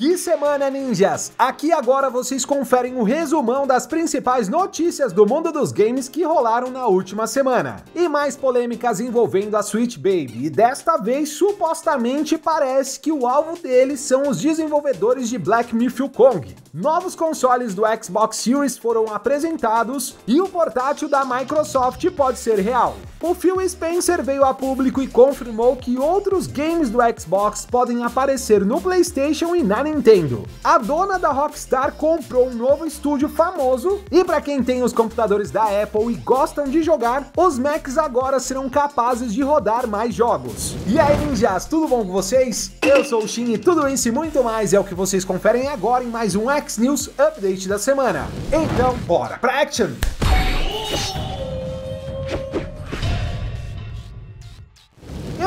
Que semana, ninjas! Aqui agora vocês conferem o um resumão das principais notícias do mundo dos games que rolaram na última semana. E mais polêmicas envolvendo a Switch Baby. E desta vez, supostamente, parece que o alvo deles são os desenvolvedores de Black Myth Kong. Novos consoles do Xbox Series foram apresentados e o portátil da Microsoft pode ser real. O Phil Spencer veio a público e confirmou que outros games do Xbox podem aparecer no PlayStation e na Nintendo. A dona da Rockstar comprou um novo estúdio famoso e para quem tem os computadores da Apple e gostam de jogar, os Macs agora serão capazes de rodar mais jogos. E aí, ninjas, tudo bom com vocês? Eu sou o Shin e tudo isso e muito mais é o que vocês conferem agora em mais um X News Update da semana. Então, bora pra action!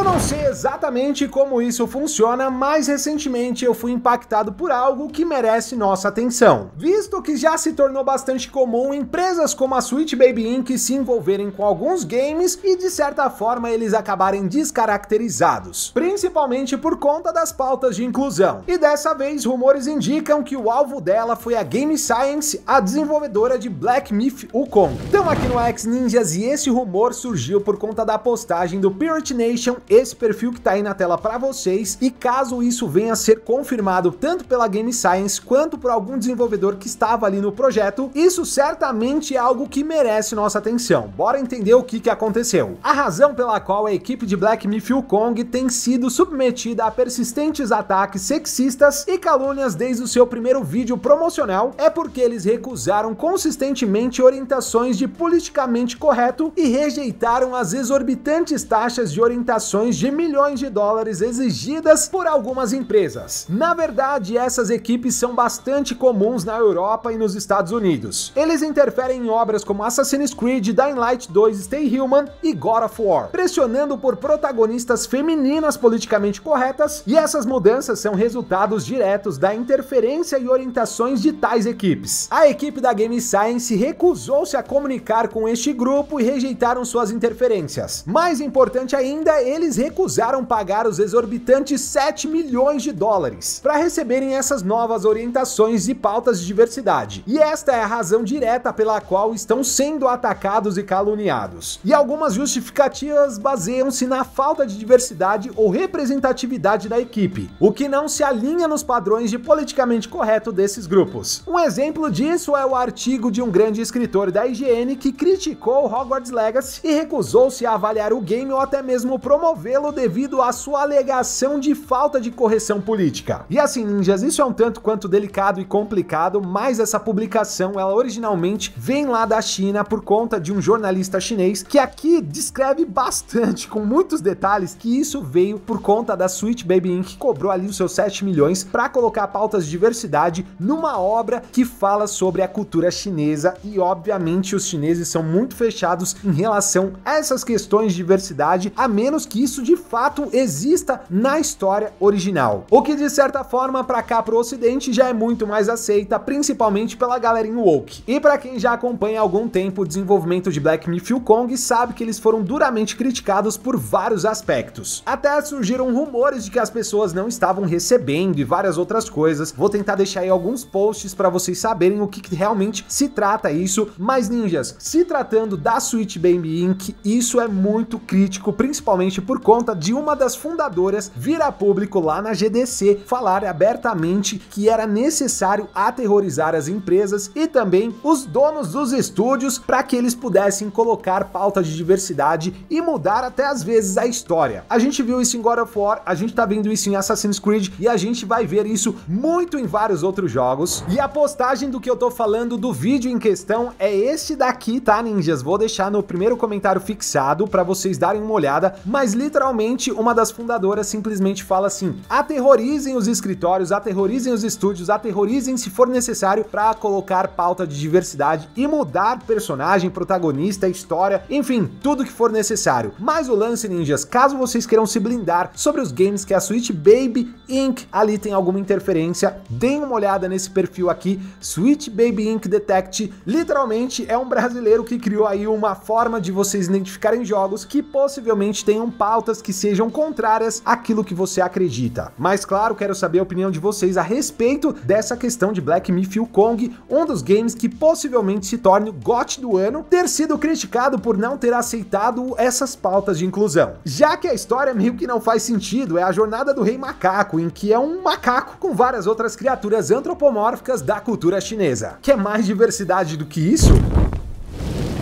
Eu não sei exatamente como isso funciona, mas recentemente eu fui impactado por algo que merece nossa atenção. Visto que já se tornou bastante comum empresas como a Sweet Baby Inc. se envolverem com alguns games e de certa forma eles acabarem descaracterizados, principalmente por conta das pautas de inclusão. E dessa vez, rumores indicam que o alvo dela foi a Game Science, a desenvolvedora de Black Myth Wukong. Então aqui no X Ninjas e esse rumor surgiu por conta da postagem do Pirate Nation esse perfil que está aí na tela para vocês e caso isso venha a ser confirmado tanto pela Game Science quanto por algum desenvolvedor que estava ali no projeto, isso certamente é algo que merece nossa atenção. Bora entender o que, que aconteceu. A razão pela qual a equipe de Black Myth Kong tem sido submetida a persistentes ataques sexistas e calúnias desde o seu primeiro vídeo promocional é porque eles recusaram consistentemente orientações de politicamente correto e rejeitaram as exorbitantes taxas de orientações de milhões de dólares exigidas por algumas empresas. Na verdade, essas equipes são bastante comuns na Europa e nos Estados Unidos. Eles interferem em obras como Assassin's Creed, Dying Light 2, Stay Human e God of War, pressionando por protagonistas femininas politicamente corretas, e essas mudanças são resultados diretos da interferência e orientações de tais equipes. A equipe da Game Science recusou-se a comunicar com este grupo e rejeitaram suas interferências. Mais importante ainda, eles eles recusaram pagar os exorbitantes 7 milhões de dólares para receberem essas novas orientações e pautas de diversidade. E esta é a razão direta pela qual estão sendo atacados e caluniados. E algumas justificativas baseiam-se na falta de diversidade ou representatividade da equipe, o que não se alinha nos padrões de politicamente correto desses grupos. Um exemplo disso é o artigo de um grande escritor da IGN que criticou Hogwarts Legacy e recusou-se a avaliar o game ou até mesmo promover removê-lo devido à sua alegação de falta de correção política. E assim, ninjas, isso é um tanto quanto delicado e complicado, mas essa publicação, ela originalmente vem lá da China por conta de um jornalista chinês que aqui descreve bastante, com muitos detalhes, que isso veio por conta da Sweet Baby Inc. que cobrou ali os seus 7 milhões para colocar pautas de diversidade numa obra que fala sobre a cultura chinesa e obviamente os chineses são muito fechados em relação a essas questões de diversidade, a menos que isso isso de fato exista na história original. O que de certa forma para cá pro ocidente já é muito mais aceita, principalmente pela galera em woke. E para quem já acompanha há algum tempo o desenvolvimento de Black Myth Kong, sabe que eles foram duramente criticados por vários aspectos. Até surgiram rumores de que as pessoas não estavam recebendo e várias outras coisas. Vou tentar deixar aí alguns posts para vocês saberem o que, que realmente se trata isso, mas ninjas, se tratando da Sweet Baby Inc, isso é muito crítico, principalmente por conta de uma das fundadoras vir a público lá na GDC falar abertamente que era necessário aterrorizar as empresas e também os donos dos estúdios para que eles pudessem colocar pauta de diversidade e mudar até às vezes a história. A gente viu isso em God of War, a gente tá vendo isso em Assassin's Creed e a gente vai ver isso muito em vários outros jogos. E a postagem do que eu tô falando do vídeo em questão é esse daqui, tá, ninjas? Vou deixar no primeiro comentário fixado para vocês darem uma olhada, mas literalmente uma das fundadoras simplesmente fala assim: aterrorizem os escritórios, aterrorizem os estúdios, aterrorizem se for necessário para colocar pauta de diversidade e mudar personagem, protagonista, história, enfim, tudo que for necessário. Mas o lance, ninjas, caso vocês queiram se blindar sobre os games que a Switch Baby Inc. ali tem alguma interferência, deem uma olhada nesse perfil aqui, Switch Baby Inc. Detect. Literalmente é um brasileiro que criou aí uma forma de vocês identificarem jogos que possivelmente tenham pauta pautas que sejam contrárias àquilo que você acredita. Mas claro, quero saber a opinião de vocês a respeito dessa questão de Black Myth Kong, um dos games que possivelmente se torne o GOT do ano, ter sido criticado por não ter aceitado essas pautas de inclusão. Já que a história meio que não faz sentido, é a jornada do rei macaco, em que é um macaco com várias outras criaturas antropomórficas da cultura chinesa. Quer mais diversidade do que isso?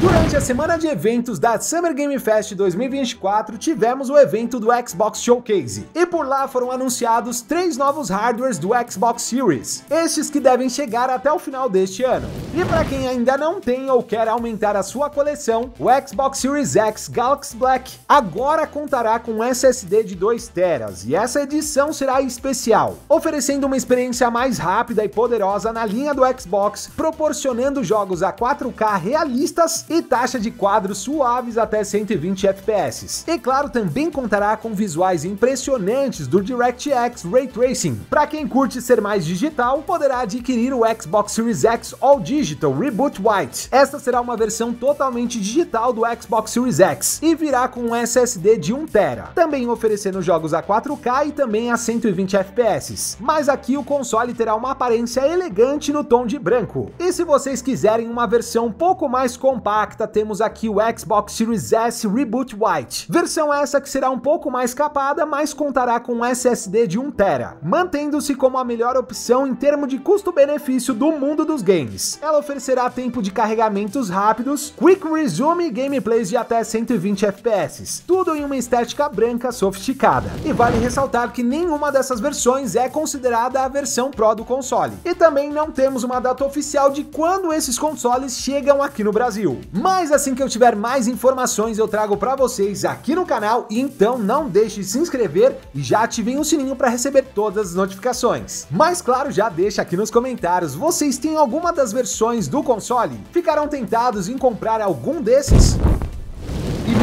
Durante a semana de eventos da Summer Game Fest 2024, tivemos o evento do Xbox Showcase. E por lá foram anunciados três novos hardwares do Xbox Series, estes que devem chegar até o final deste ano. E para quem ainda não tem ou quer aumentar a sua coleção, o Xbox Series X Galaxy Black agora contará com um SSD de 2 teras e essa edição será especial, oferecendo uma experiência mais rápida e poderosa na linha do Xbox, proporcionando jogos a 4K realistas e taxa de quadros suaves até 120 FPS. E claro, também contará com visuais impressionantes do DirectX Ray Tracing. Para quem curte ser mais digital, poderá adquirir o Xbox Series X All Digital Reboot White. Esta será uma versão totalmente digital do Xbox Series X e virá com um SSD de 1TB, também oferecendo jogos a 4K e também a 120 FPS. Mas aqui o console terá uma aparência elegante no tom de branco. E se vocês quiserem uma versão um pouco mais compacta intacta, temos aqui o Xbox Series S Reboot White. Versão essa que será um pouco mais capada, mas contará com um SSD de 1TB, mantendo-se como a melhor opção em termos de custo-benefício do mundo dos games. Ela oferecerá tempo de carregamentos rápidos, Quick Resume e gameplays de até 120 FPS, tudo em uma estética branca sofisticada. E vale ressaltar que nenhuma dessas versões é considerada a versão Pro do console. E também não temos uma data oficial de quando esses consoles chegam aqui no Brasil. Mas assim que eu tiver mais informações eu trago para vocês aqui no canal, então não deixe de se inscrever e já ativem o sininho para receber todas as notificações. Mas claro, já deixa aqui nos comentários, vocês têm alguma das versões do console? Ficarão tentados em comprar algum desses?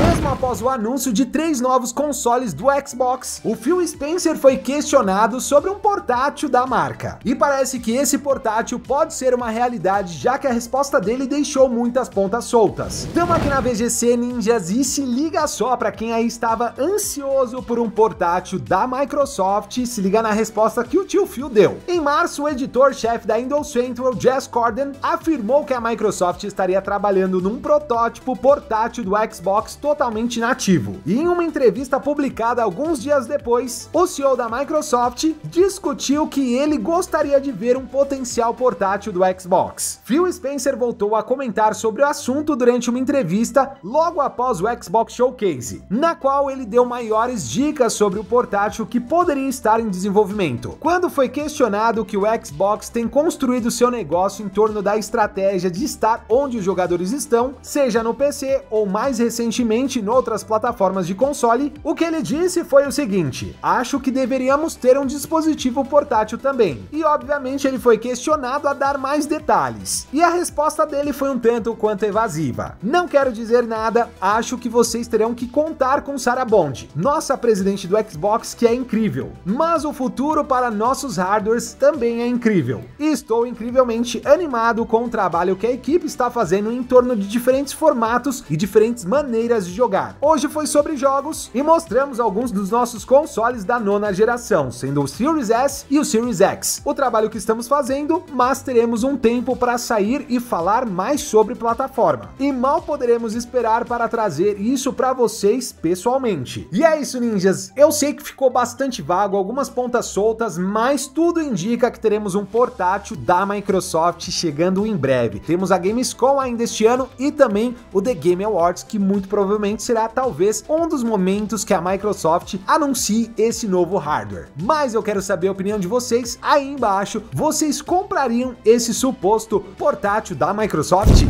Mesmo após o anúncio de três novos consoles do Xbox, o Phil Spencer foi questionado sobre um portátil da marca. E parece que esse portátil pode ser uma realidade, já que a resposta dele deixou muitas pontas soltas. Tamo aqui na VGC Ninjas e se liga só para quem aí estava ansioso por um portátil da Microsoft, se liga na resposta que o tio Phil deu. Em março, o editor-chefe da Windows Central, Jess Corden, afirmou que a Microsoft estaria trabalhando num protótipo portátil do Xbox totalmente totalmente nativo. E em uma entrevista publicada alguns dias depois, o CEO da Microsoft discutiu que ele gostaria de ver um potencial portátil do Xbox. Phil Spencer voltou a comentar sobre o assunto durante uma entrevista logo após o Xbox Showcase, na qual ele deu maiores dicas sobre o portátil que poderia estar em desenvolvimento. Quando foi questionado que o Xbox tem construído seu negócio em torno da estratégia de estar onde os jogadores estão, seja no PC ou mais recentemente somente em outras plataformas de console, o que ele disse foi o seguinte: acho que deveríamos ter um dispositivo portátil também. E obviamente ele foi questionado a dar mais detalhes. E a resposta dele foi um tanto quanto evasiva. Não quero dizer nada, acho que vocês terão que contar com Sarah Bond, nossa presidente do Xbox, que é incrível. Mas o futuro para nossos hardwares também é incrível. E estou incrivelmente animado com o trabalho que a equipe está fazendo em torno de diferentes formatos e diferentes maneiras de jogar. Hoje foi sobre jogos e mostramos alguns dos nossos consoles da nona geração, sendo o Series S e o Series X. O trabalho que estamos fazendo, mas teremos um tempo para sair e falar mais sobre plataforma. E mal poderemos esperar para trazer isso para vocês pessoalmente. E é isso, ninjas. Eu sei que ficou bastante vago, algumas pontas soltas, mas tudo indica que teremos um portátil da Microsoft chegando em breve. Temos a Gamescom ainda este ano e também o The Game Awards, que muito provavelmente provavelmente será talvez um dos momentos que a Microsoft anuncie esse novo hardware. Mas eu quero saber a opinião de vocês aí embaixo. Vocês comprariam esse suposto portátil da Microsoft?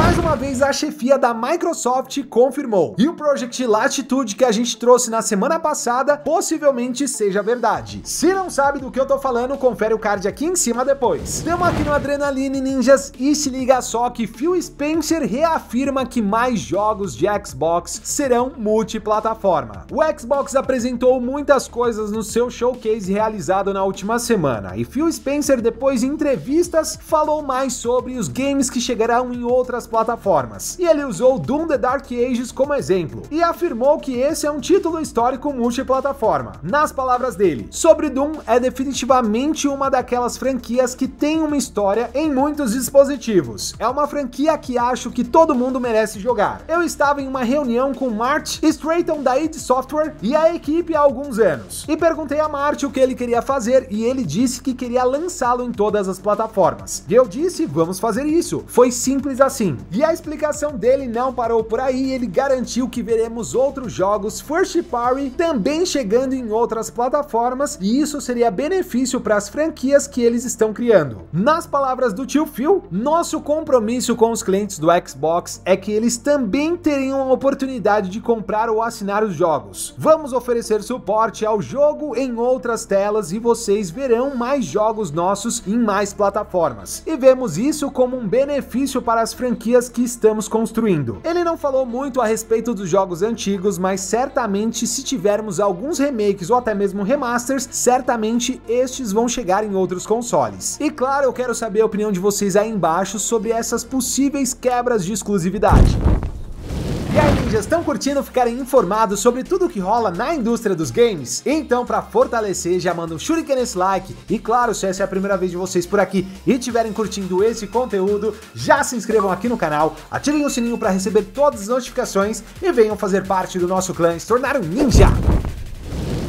mais uma vez a chefia da Microsoft confirmou. E o Project Latitude que a gente trouxe na semana passada possivelmente seja verdade. Se não sabe do que eu tô falando, confere o card aqui em cima depois. Estamos aqui no Adrenaline Ninjas e se liga só que Phil Spencer reafirma que mais jogos de Xbox serão multiplataforma. O Xbox apresentou muitas coisas no seu showcase realizado na última semana e Phil Spencer depois em entrevistas falou mais sobre os games que chegarão em outras plataformas. E ele usou Doom The Dark Ages como exemplo e afirmou que esse é um título histórico multiplataforma. Nas palavras dele, sobre Doom é definitivamente uma daquelas franquias que tem uma história em muitos dispositivos. É uma franquia que acho que todo mundo merece jogar. Eu estava em uma reunião com Mart Strayton da id Software e a equipe há alguns anos e perguntei a Mart o que ele queria fazer e ele disse que queria lançá-lo em todas as plataformas. E eu disse, vamos fazer isso. Foi simples assim. E a explicação dele não parou por aí, ele garantiu que veremos outros jogos First Party também chegando em outras plataformas e isso seria benefício para as franquias que eles estão criando. Nas palavras do tio Phil, nosso compromisso com os clientes do Xbox é que eles também teriam a oportunidade de comprar ou assinar os jogos. Vamos oferecer suporte ao jogo em outras telas e vocês verão mais jogos nossos em mais plataformas. E vemos isso como um benefício para as franquias franquias que estamos construindo. Ele não falou muito a respeito dos jogos antigos, mas certamente se tivermos alguns remakes ou até mesmo remasters, certamente estes vão chegar em outros consoles. E claro, eu quero saber a opinião de vocês aí embaixo sobre essas possíveis quebras de exclusividade. E aí, ninjas, estão curtindo ficarem informados sobre tudo o que rola na indústria dos games? Então, para fortalecer, já manda um shuriken nesse like. E claro, se essa é a primeira vez de vocês por aqui e estiverem curtindo esse conteúdo, já se inscrevam aqui no canal, ativem o sininho para receber todas as notificações e venham fazer parte do nosso clã e se tornar um ninja!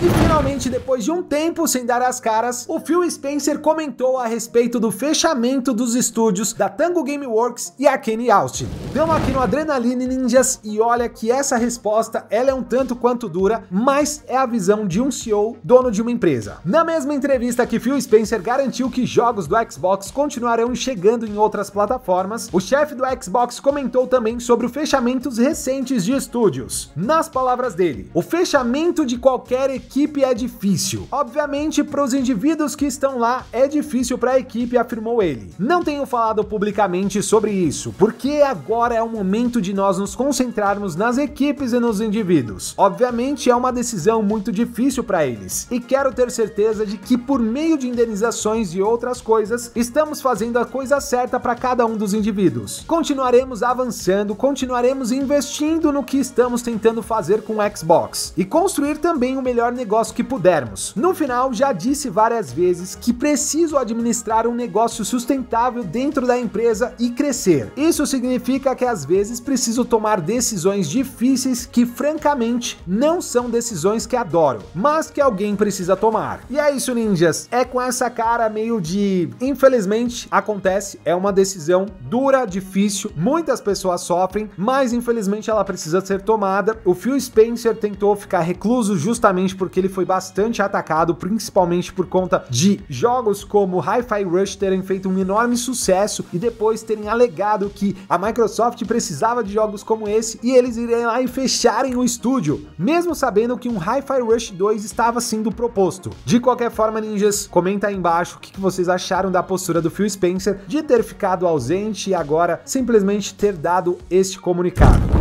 E finalmente, depois de um tempo sem dar as caras, o Phil Spencer comentou a respeito do fechamento dos estúdios da Tango Gameworks e a Kenny Austin. Damos aqui no Adrenaline Ninjas e olha que essa resposta ela é um tanto quanto dura, mas é a visão de um CEO, dono de uma empresa. Na mesma entrevista que Phil Spencer garantiu que jogos do Xbox continuarão chegando em outras plataformas, o chefe do Xbox comentou também sobre os fechamentos recentes de estúdios. Nas palavras dele, o fechamento de qualquer equipe equipe é difícil. Obviamente, para os indivíduos que estão lá, é difícil para a equipe, afirmou ele. Não tenho falado publicamente sobre isso, porque agora é o momento de nós nos concentrarmos nas equipes e nos indivíduos. Obviamente, é uma decisão muito difícil para eles, e quero ter certeza de que, por meio de indenizações e outras coisas, estamos fazendo a coisa certa para cada um dos indivíduos. Continuaremos avançando, continuaremos investindo no que estamos tentando fazer com o Xbox e construir também o melhor negócio que pudermos. No final, já disse várias vezes que preciso administrar um negócio sustentável dentro da empresa e crescer. Isso significa que às vezes preciso tomar decisões difíceis que, francamente, não são decisões que adoro, mas que alguém precisa tomar. E é isso, ninjas. É com essa cara meio de. Infelizmente, acontece, é uma decisão dura, difícil, muitas pessoas sofrem, mas infelizmente ela precisa ser tomada. O Phil Spencer tentou ficar recluso justamente por porque ele foi bastante atacado, principalmente por conta de jogos como Hi-Fi Rush terem feito um enorme sucesso e depois terem alegado que a Microsoft precisava de jogos como esse e eles irem lá e fecharem o estúdio, mesmo sabendo que um Hi-Fi Rush 2 estava sendo proposto. De qualquer forma, ninjas, comenta aí embaixo o que vocês acharam da postura do Phil Spencer de ter ficado ausente e agora simplesmente ter dado este comunicado.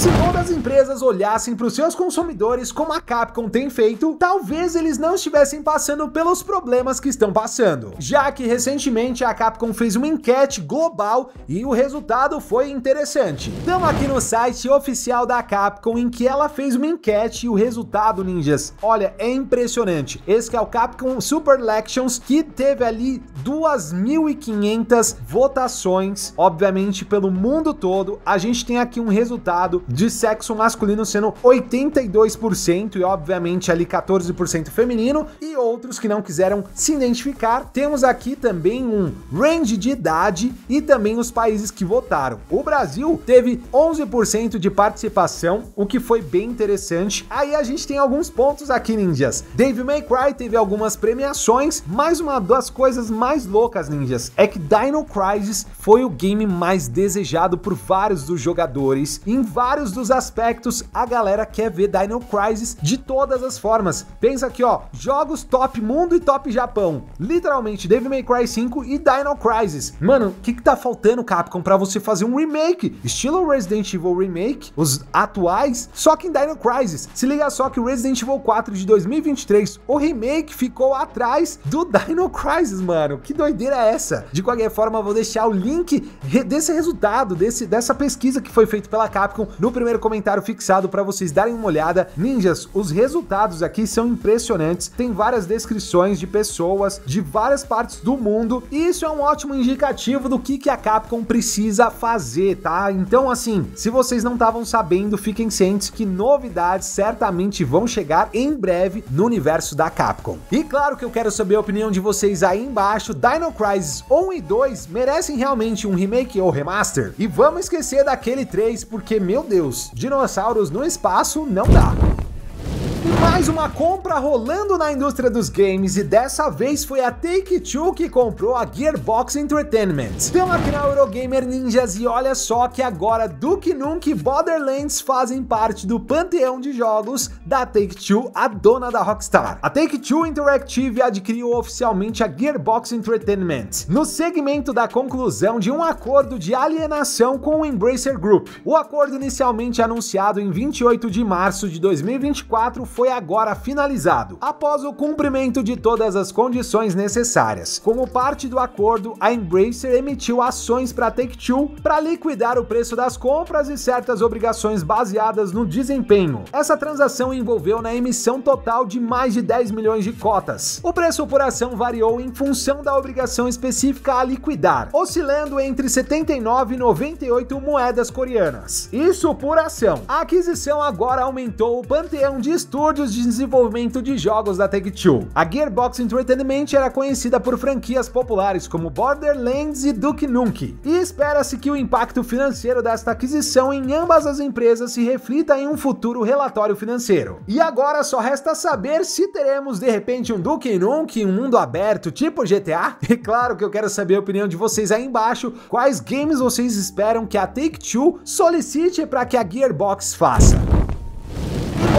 Se todas as empresas olhassem para os seus consumidores como a Capcom tem feito, talvez eles não estivessem passando pelos problemas que estão passando. Já que recentemente a Capcom fez uma enquete global e o resultado foi interessante. Estamos aqui no site oficial da Capcom em que ela fez uma enquete e o resultado, ninjas, olha, é impressionante. Esse é o Capcom Super Elections que teve ali 2.500 votações, obviamente pelo mundo todo. A gente tem aqui um resultado de sexo masculino sendo 82% e obviamente ali 14% feminino e outros que não quiseram se identificar. Temos aqui também um range de idade e também os países que votaram. O Brasil teve 11% de participação, o que foi bem interessante. Aí a gente tem alguns pontos aqui, ninjas. Dave May Cry teve algumas premiações, mas uma das coisas mais mais loucas, ninjas, é que Dino Crisis foi o game mais desejado por vários dos jogadores. Em vários dos aspectos, a galera quer ver Dino Crisis de todas as formas. Pensa aqui, ó, jogos top mundo e top Japão. Literalmente, Devil May Cry 5 e Dino Crisis. Mano, o que, que tá faltando, Capcom, para você fazer um remake? Estilo Resident Evil Remake, os atuais, só que em Dino Crisis. Se liga só que o Resident Evil 4 de 2023, o remake ficou atrás do Dino Crisis, mano que doideira é essa? De qualquer forma, eu vou deixar o link desse resultado, desse, dessa pesquisa que foi feita pela Capcom no primeiro comentário fixado para vocês darem uma olhada. Ninjas, os resultados aqui são impressionantes, tem várias descrições de pessoas de várias partes do mundo e isso é um ótimo indicativo do que, que a Capcom precisa fazer, tá? Então, assim, se vocês não estavam sabendo, fiquem cientes que novidades certamente vão chegar em breve no universo da Capcom. E claro que eu quero saber a opinião de vocês aí embaixo acho Dino Crisis 1 e 2 merecem realmente um remake ou remaster. E vamos esquecer daquele 3, porque, meu Deus, dinossauros no espaço não dá. Mais uma compra rolando na indústria dos games e dessa vez foi a Take-Two que comprou a Gearbox Entertainment. Estamos aqui na Eurogamer Ninjas e olha só que agora Duke Nukem e Borderlands fazem parte do panteão de jogos da Take-Two, a dona da Rockstar. A Take-Two Interactive adquiriu oficialmente a Gearbox Entertainment, no segmento da conclusão de um acordo de alienação com o Embracer Group. O acordo inicialmente anunciado em 28 de março de 2024 foi foi agora finalizado, após o cumprimento de todas as condições necessárias. Como parte do acordo, a Embracer emitiu ações para Take-Two para liquidar o preço das compras e certas obrigações baseadas no desempenho. Essa transação envolveu na emissão total de mais de 10 milhões de cotas. O preço por ação variou em função da obrigação específica a liquidar, oscilando entre 79 e 98 moedas coreanas. Isso por ação. A aquisição agora aumentou o panteão de estúdios estúdios de desenvolvimento de jogos da Take-Two. A Gearbox Entertainment era conhecida por franquias populares como Borderlands e Duke Nukem, e espera-se que o impacto financeiro desta aquisição em ambas as empresas se reflita em um futuro relatório financeiro. E agora só resta saber se teremos de repente um Duke Nukem, um mundo aberto tipo GTA? E claro que eu quero saber a opinião de vocês aí embaixo, quais games vocês esperam que a Take-Two solicite para que a Gearbox faça.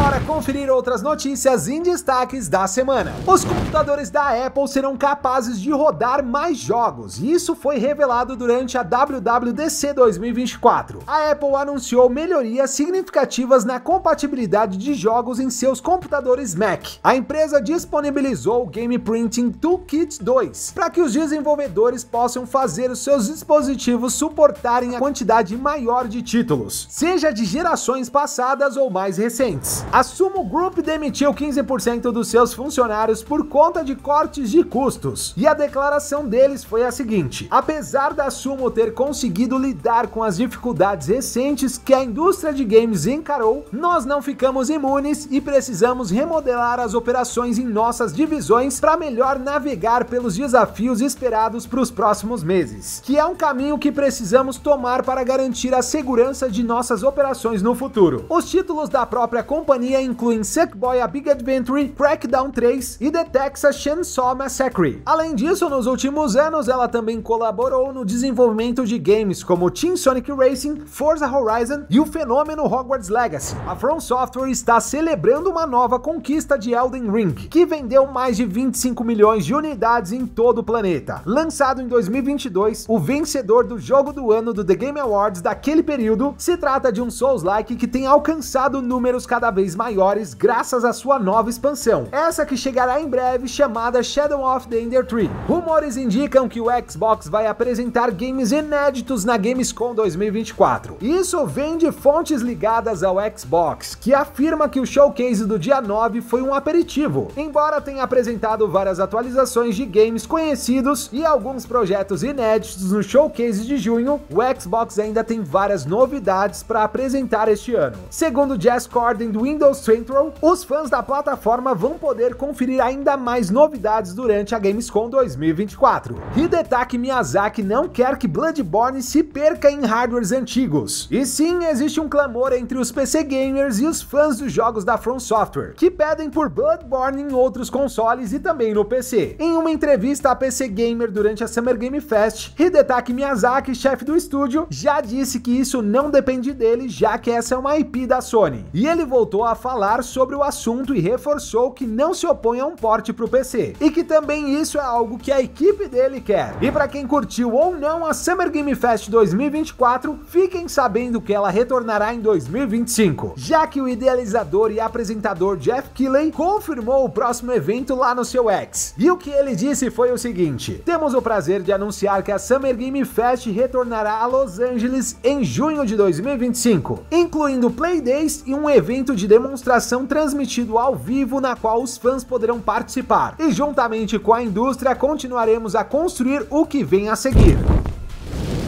Bora conferir outras notícias em destaques da semana. Os computadores da Apple serão capazes de rodar mais jogos, e isso foi revelado durante a WWDC 2024. A Apple anunciou melhorias significativas na compatibilidade de jogos em seus computadores Mac. A empresa disponibilizou o Game Printing Toolkit 2 para que os desenvolvedores possam fazer os seus dispositivos suportarem a quantidade maior de títulos, seja de gerações passadas ou mais recentes. A Sumo Group demitiu 15% dos seus funcionários por conta de cortes de custos. E a declaração deles foi a seguinte: apesar da Sumo ter conseguido lidar com as dificuldades recentes que a indústria de games encarou, nós não ficamos imunes e precisamos remodelar as operações em nossas divisões para melhor navegar pelos desafios esperados para os próximos meses, que é um caminho que precisamos tomar para garantir a segurança de nossas operações no futuro. Os títulos da própria companhia sintonia incluem Sackboy A Big Adventure, Crackdown 3 e The Texas Chainsaw Massacre. Além disso, nos últimos anos ela também colaborou no desenvolvimento de games como Team Sonic Racing, Forza Horizon e o fenômeno Hogwarts Legacy. A From Software está celebrando uma nova conquista de Elden Ring, que vendeu mais de 25 milhões de unidades em todo o planeta. Lançado em 2022, o vencedor do jogo do ano do The Game Awards daquele período se trata de um Souls-like que tem alcançado números cada vez maiores graças à sua nova expansão, essa que chegará em breve chamada Shadow of the Ender Tree. Rumores indicam que o Xbox vai apresentar games inéditos na Gamescom 2024. Isso vem de fontes ligadas ao Xbox, que afirma que o showcase do dia 9 foi um aperitivo, embora tenha apresentado várias atualizações de games conhecidos e alguns projetos inéditos no showcase de junho, o Xbox ainda tem várias novidades para apresentar este ano. Segundo Jess Corden do Indie Windows Central, os fãs da plataforma vão poder conferir ainda mais novidades durante a Gamescom 2024. Hidetaki Miyazaki não quer que Bloodborne se perca em hardwares antigos. E sim, existe um clamor entre os PC gamers e os fãs dos jogos da From Software, que pedem por Bloodborne em outros consoles e também no PC. Em uma entrevista a PC Gamer durante a Summer Game Fest, Hidetaki Miyazaki, chefe do estúdio, já disse que isso não depende dele, já que essa é uma IP da Sony. E ele voltou a a falar sobre o assunto e reforçou que não se opõe a um porte para o PC, e que também isso é algo que a equipe dele quer. E para quem curtiu ou não a Summer Game Fest 2024, fiquem sabendo que ela retornará em 2025, já que o idealizador e apresentador Jeff Keighley confirmou o próximo evento lá no seu ex. E o que ele disse foi o seguinte: temos o prazer de anunciar que a Summer Game Fest retornará a Los Angeles em junho de 2025, incluindo Play Days e um evento de demonstração demonstração transmitido ao vivo na qual os fãs poderão participar. E juntamente com a indústria continuaremos a construir o que vem a seguir.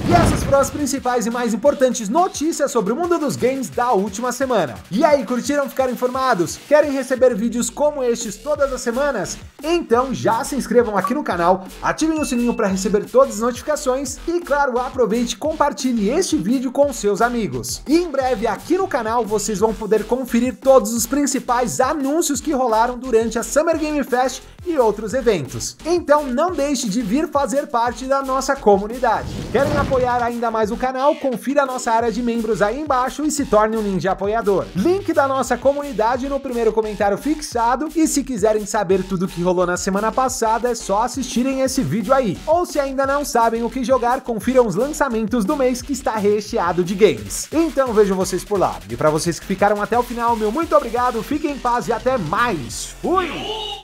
E essas foram as principais e mais importantes notícias sobre o mundo dos games da última semana. E aí, curtiram ficar informados? Querem receber vídeos como estes todas as semanas? Então já se inscrevam aqui no canal, ativem o sininho para receber todas as notificações e, claro, aproveite e compartilhe este vídeo com seus amigos. E em breve aqui no canal vocês vão poder conferir todos os principais anúncios que rolaram durante a Summer Game Fest e outros eventos. Então não deixe de vir fazer parte da nossa comunidade. Querem apoiar ainda mais o canal? Confira a nossa área de membros aí embaixo e se torne um ninja apoiador. Link da nossa comunidade no primeiro comentário fixado e se quiserem saber tudo que rolou rolou na semana passada, é só assistirem esse vídeo aí. Ou se ainda não sabem o que jogar, confiram os lançamentos do mês que está recheado de games. Então vejo vocês por lá. E para vocês que ficaram até o final, meu muito obrigado, fiquem em paz e até mais. Fui!